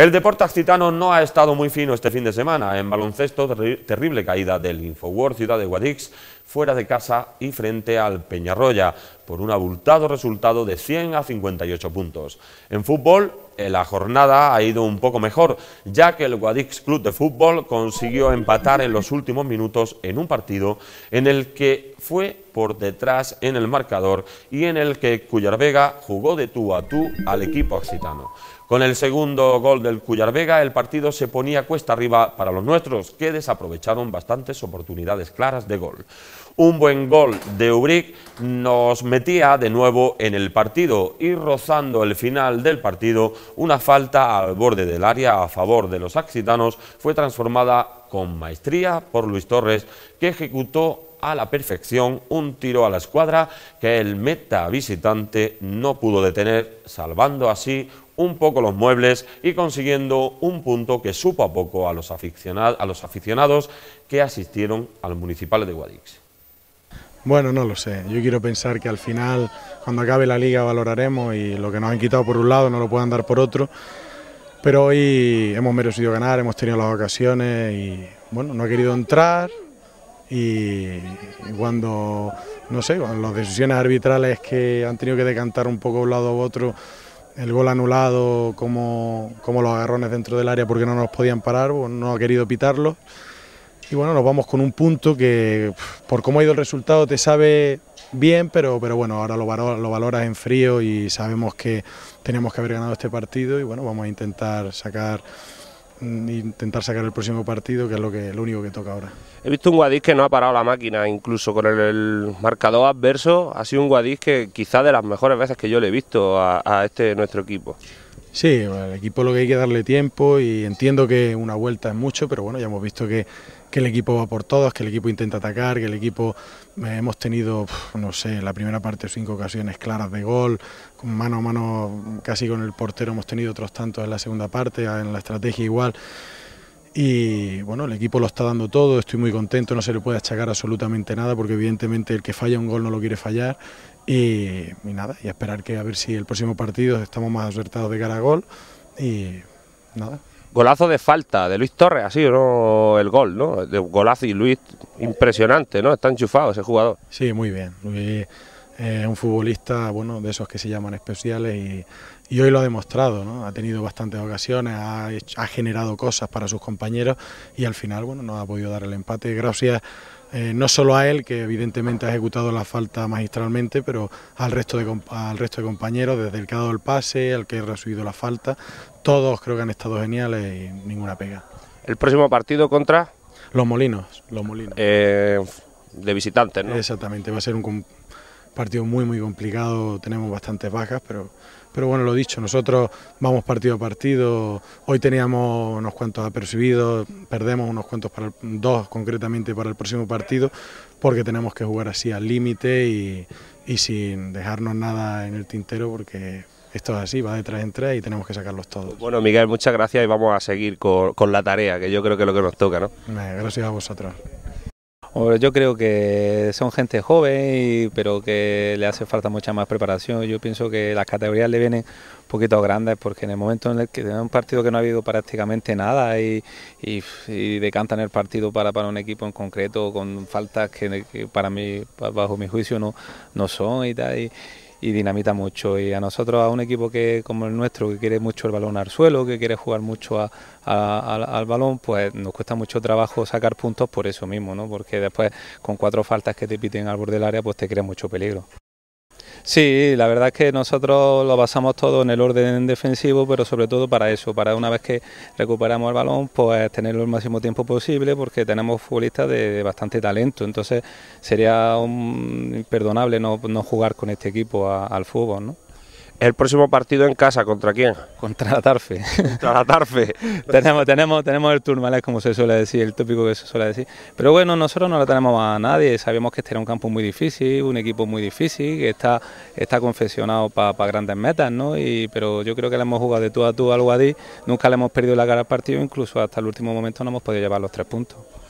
El deporte occitano no ha estado muy fino este fin de semana. En baloncesto, terrible caída del Infoworld Ciudad de Guadix, fuera de casa y frente al Peñarroya, por un abultado resultado de 100 a 58 puntos. En fútbol, eh, la jornada ha ido un poco mejor, ya que el Guadix Club de Fútbol consiguió empatar en los últimos minutos en un partido en el que fue por detrás en el marcador y en el que Cuyarvega Vega jugó de tú a tú al equipo occitano. Con el segundo gol del Cuyar Vega, el partido se ponía cuesta arriba para los nuestros, que desaprovecharon bastantes oportunidades claras de gol. Un buen gol de Ubric nos metía de nuevo en el partido y rozando el final del partido, una falta al borde del área a favor de los axitanos fue transformada con maestría por Luis Torres, que ejecutó a la perfección un tiro a la escuadra que el meta visitante no pudo detener, salvando así un poco los muebles y consiguiendo un punto que supo a poco a los, aficionados, a los aficionados que asistieron al los de Guadix. Bueno, no lo sé. Yo quiero pensar que al final, cuando acabe la liga, valoraremos y lo que nos han quitado por un lado no lo puedan dar por otro. Pero hoy hemos merecido ganar, hemos tenido las ocasiones y, bueno, no ha querido entrar. Y, cuando, no sé, cuando las decisiones arbitrales que han tenido que decantar un poco a un lado u otro el gol anulado como, como los agarrones dentro del área porque no nos podían parar, no ha querido pitarlo. Y bueno, nos vamos con un punto que por cómo ha ido el resultado te sabe bien, pero, pero bueno, ahora lo, lo valoras en frío y sabemos que tenemos que haber ganado este partido y bueno, vamos a intentar sacar Mm, intentar sacar el próximo partido, que es lo, que, lo único que toca ahora. He visto un Guadix que no ha parado la máquina, incluso con el, marcador adverso, ha sido un Guadix que quizá de las mejores veces que yo le he visto a, este nuestro equipo. Sí, el al equipo lo que hay que darle tiempo y entiendo que una vuelta es mucho, pero bueno, ya hemos visto que que el equipo va por todas, que el equipo intenta atacar, que el equipo eh, hemos tenido, no sé, la primera parte cinco ocasiones claras de gol, mano a mano casi con el portero hemos tenido otros tantos en la segunda parte, en la estrategia igual. Y bueno, el equipo lo está dando todo, estoy muy contento, no se le puede achacar absolutamente nada porque evidentemente el que falla un gol no lo quiere fallar. Y, nada, y esperar que a ver si el próximo partido estamos más acertados de cara a gol. Y nada, Golazo de falta de Luis Torres, así no el gol, ¿no? De golazo y Luis, impresionante, ¿no? Está enchufado ese jugador. Sí, muy bien. Luis es eh, un futbolista, bueno, de esos que se llaman especiales y, hoy lo ha demostrado, ¿no? Ha tenido bastantes ocasiones, ha, generado cosas para sus compañeros y al final, bueno, no ha podido dar el empate gracias eh, no solo a él, que evidentemente ha ejecutado la falta magistralmente, pero al resto de, al resto de compañeros, desde el que ha dado el pase, al que ha recibido la falta, todos creo que han estado geniales y ninguna pega. ¿El próximo partido contra? Los Molinos, los Molinos. Eh, de visitantes, ¿no? Exactamente, va a ser un, partido muy muy complicado, tenemos bastantes bajas, pero, pero bueno, lo dicho, nosotros vamos partido a partido, hoy teníamos unos cuantos apercibidos, perdemos unos cuantos, para dos concretamente para el próximo partido, porque tenemos que jugar así al límite y, sin dejarnos nada en el tintero porque esto es así, va de tres en tres y tenemos que sacarlos todos. Bueno, Miguel, muchas gracias y vamos a seguir con, con la tarea, que yo creo que es lo que nos toca, ¿no? Gracias a vosotros. Yo creo que son gente joven, y, pero que le hace falta mucha más preparación. Yo pienso que las categorías le vienen un poquito grandes porque en el momento en el que tenemos un partido que no ha habido prácticamente nada y, y, decantan el partido para, un equipo en concreto con faltas que, para mí, bajo mi juicio, no, no son y tal. Y, y dinamita mucho. Y a nosotros, a un equipo que como el nuestro, que quiere mucho el balón al suelo, que quiere jugar mucho al, al, balón, pues nos cuesta mucho trabajo sacar puntos por eso mismo, ¿no? Porque después con cuatro faltas que te piten al borde del área, pues te crea mucho peligro. Sí, la verdad es que nosotros lo basamos todo en el orden defensivo, pero sobre todo para eso, para una vez que recuperamos el balón, pues tenerlo el máximo tiempo posible, porque tenemos futbolistas de bastante talento, entonces sería imperdonable no, jugar con este equipo al fútbol, ¿no? El próximo partido en casa, ¿contra quién? Contra la Tarfe. Contra la Tarfe. tenemos, tenemos, tenemos el Es como se suele decir, el tópico que se suele decir. Pero bueno, nosotros no le tenemos a nadie. Sabíamos que este era un campo muy difícil, un equipo muy difícil, que está, está confeccionado para grandes metas, ¿no? Y, pero yo creo que le hemos jugado de tú a tú al Guadí. Nunca le hemos perdido la cara al partido, incluso hasta el último momento no hemos podido llevar los tres puntos.